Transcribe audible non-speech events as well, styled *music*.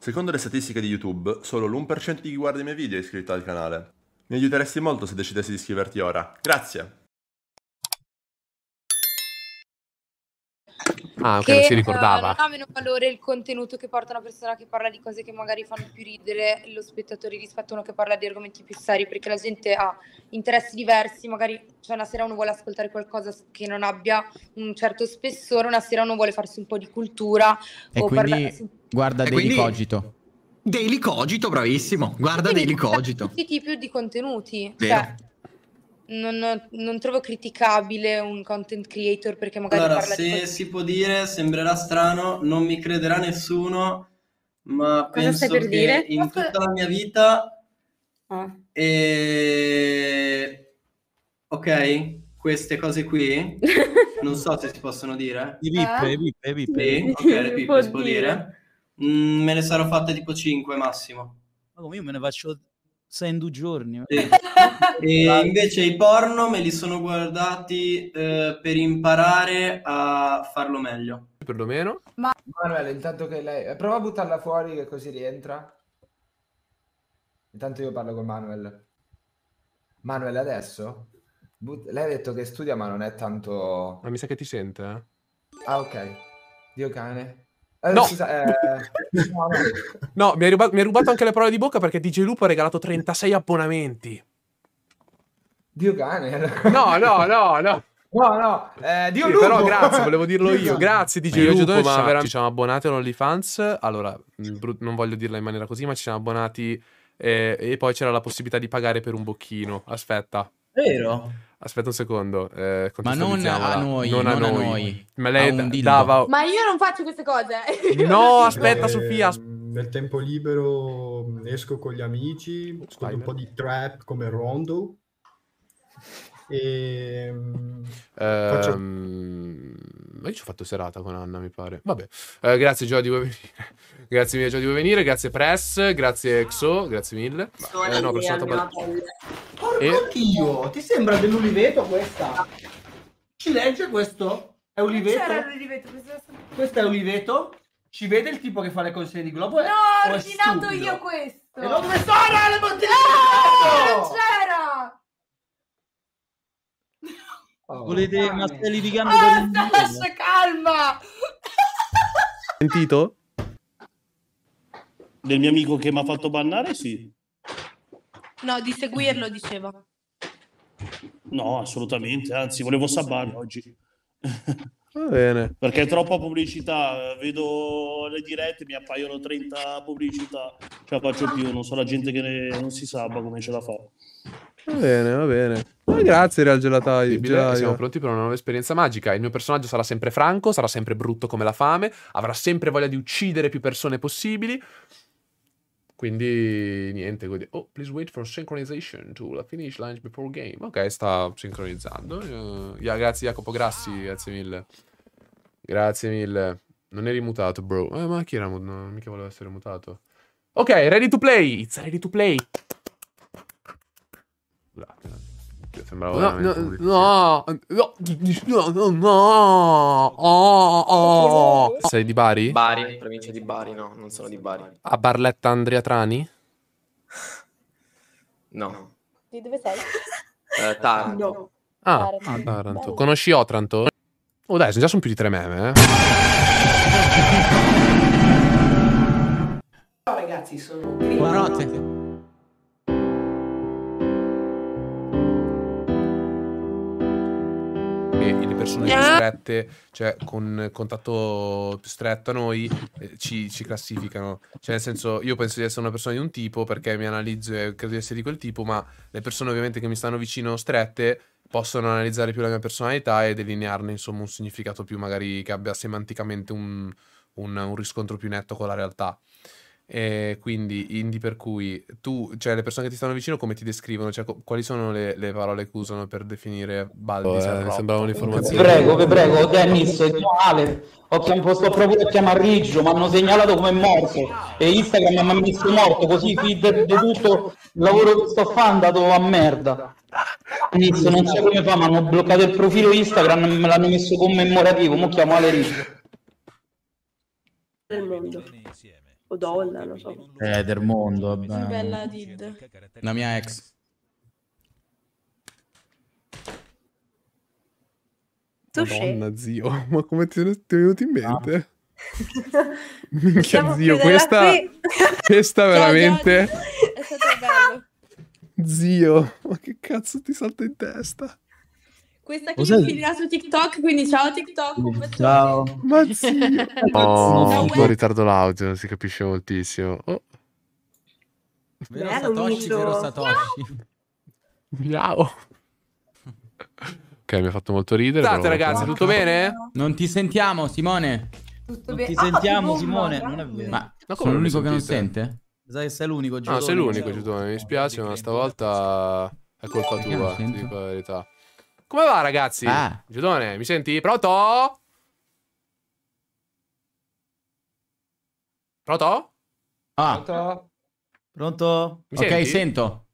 Secondo le statistiche di YouTube, solo l'1% di chi guarda i miei video è iscritto al canale. Mi aiuteresti molto se decidessi di iscriverti ora. Grazie! Ah, ok, che, non si eh, ricordava. Uh, non ha meno valore il contenuto che porta una persona che parla di cose che magari fanno più ridere lo spettatore rispetto a uno che parla di argomenti più seri, perché la gente ha interessi diversi, magari cioè, una sera uno vuole ascoltare qualcosa che non abbia un certo spessore, una sera uno vuole farsi un po' di cultura. E o quindi parla... guarda e Daily quindi... Cogito. Daily Cogito, bravissimo, guarda Daily Cogito. Tutti i tipi di contenuti, cioè Vero. cioè non, non, trovo criticabile un content creator perché magari allora, parla se di... si può dire, sembrerà strano, non mi crederà nessuno, ma Cosa penso stai per che dire? in Cosa... tutta la mia vita... Ah. Eh... Ok, queste cose qui, *laughs* non so se si possono dire. I VIP, ah. i VIP, sì, VIP si può dire. dire. Mm, me ne sarò fatte tipo 5 massimo. Ma come io me ne faccio Sendu giorni. Sì. *laughs* e invece i porno me li sono guardati eh, per imparare a farlo meglio. Perlomeno. Ma... Manuela, intanto che lei... Eh, prova a buttarla fuori che così rientra. Intanto io parlo con Manuel. Manuel adesso? But... Lei ha detto che studia ma non è tanto... Ma mi sa che ti sente. Eh? Ah ok. Dio cane. Eh, eh, no. no, *laughs* mi, ha rubato, rubato anche le parole di bocca perché DJ Lupo ha regalato 36 abbonamenti. Dio cane. *laughs* No, no, no, no. No, no, eh, Dio sì, Lupo. Però grazie, volevo dirlo io. *laughs* Grazie DJ Lupo, Lupo, ma veramente... ci siamo abbonati all'OnlyFans. Allora, mm, brut- non voglio dirla in maniera così, ma ci siamo abbonati eh, e poi c'era la possibilità di pagare per un bocchino. Aspetta. Vero? Aspetta un secondo. Eh, Ma non a noi, non, non a, noi. a noi. Me lei d- dava... Ma io non faccio queste cose. *laughs* no, aspetta, eh, Sofia. Nel tempo libero mm, esco con gli amici, ascolto un po' di trap come Rondo. E... Um, faccio... Ehm, ma io ci ho fatto serata con Anna, mi pare. Vabbè. Eh, grazie, Gio, di venire. *laughs* grazie mille, Gio, di venire. Grazie, Press. Grazie, Exo. Grazie mille. Eh, no, sono stato e... anch'io. Ti sembra dell'uliveto questa? Ci legge questo? È uliveto? Questo è uliveto? Ci vede il tipo che fa le consegne di Globo? No, ho ordinato io questo! E no, dove sono le bottiglie? No, ah, non c'era! Oh, Volete calma. mastelli di gamba? Ah, oh, calma! Sentito? Del mio amico che mi ha fatto bannare, sì. No, di seguirlo, diceva. No, assolutamente, anzi, volevo sabbarlo oggi. *laughs* Va bene. Perché è troppa pubblicità, vedo le dirette, mi appaiono 30 pubblicità, ce la faccio più, non so la gente che ne... non si sabba come ce la fa. Va bene, va bene. Ma grazie Real Gelataio. Gelataio. Siamo pronti per una nuova esperienza magica. Il mio personaggio sarà sempre franco, sarà sempre brutto come la fame, avrà sempre voglia di uccidere più persone possibili. Quindi niente, quindi, oh, please wait for synchronization to la finish line before game. Ok, sta sincronizzando. Uh, eh, yeah, grazie Jacopo Grassi, grazie mille. Grazie mille. Non eri mutato, bro. Eh, ma chi era mutato? No, mica voleva essere mutato. Ok, ready to play. It's ready to play. Scusate sembrava no, no, no, no, no, oh, oh. Sei di Bari? Bari, provincia di Bari, no, non sono di Bari. A Barletta Andrea Trani? No. Di dove sei? Eh, Taranto. No. Ah, Taranto. Ah, Taranto. Conosci Otranto? Oh dai, già sono più di tre meme, eh. Ciao ragazzi, sono... Buonanotte. persone più ah. strette, cioè con contatto più stretto a noi, eh, ci, ci, classificano. Cioè, nel senso, io penso di essere una persona di un tipo perché mi analizzo e credo di essere di quel tipo, ma le persone ovviamente che mi stanno vicino strette possono analizzare più la mia personalità e delinearne, insomma, un significato più magari che abbia semanticamente un, un, un riscontro più netto con la realtà. E quindi, indie per cui tu, cioè le persone che ti stanno vicino, come ti descrivono? Cioè, quali sono le, le, parole che usano per definire Baldi? Oh, eh, sembrava un'informazione. Vi prego, vi prego, Dennis, Ale, ho chiamato, proprio a chiamare Riggio, mi hanno segnalato come è morto e Instagram mi ha messo morto, così qui de, tutto il lavoro che sto facendo a merda. Dennis, non so come fa, mi hanno bloccato il profilo Instagram e me l'hanno messo commemorativo, mo chiamo Ale Riggio. Del mondo o Dolla, non so. Eh, del mondo. Cioè, vabbè. Bella Did. La mia ex. Tu Madonna, zio, *laughs* ma come ti è venuto in ah. mente? Ah. *laughs* Minchia, zio, questa, *laughs* questa veramente... È stato bello. Zio, ma che cazzo ti salta in testa? Questa clip Cos'è? finirà su TikTok, quindi ciao TikTok. Ciao. Ma sì. oh, un po' ritardo l'audio, non si capisce moltissimo. Oh. Vero Bello, Satoshi, vero Satoshi. Ciao. ok, mi ha fatto molto ridere. State però... ragazzi, tutto bene? Non ti sentiamo, Simone. Tutto non ti sentiamo, ah, no, Simone. non è vero. Ma, ma sono l'unico che non sente? Sai che sei l'unico, Giudone. No, ah, sei l'unico, Giudone. Mi spiace, ma stavolta è colpa tua, ti dico la verità. Come va, ragazzi? Ah. Giudone, mi senti? Pronto? Pronto? Ah. Pronto? Pronto? Mi ok, senti? sento.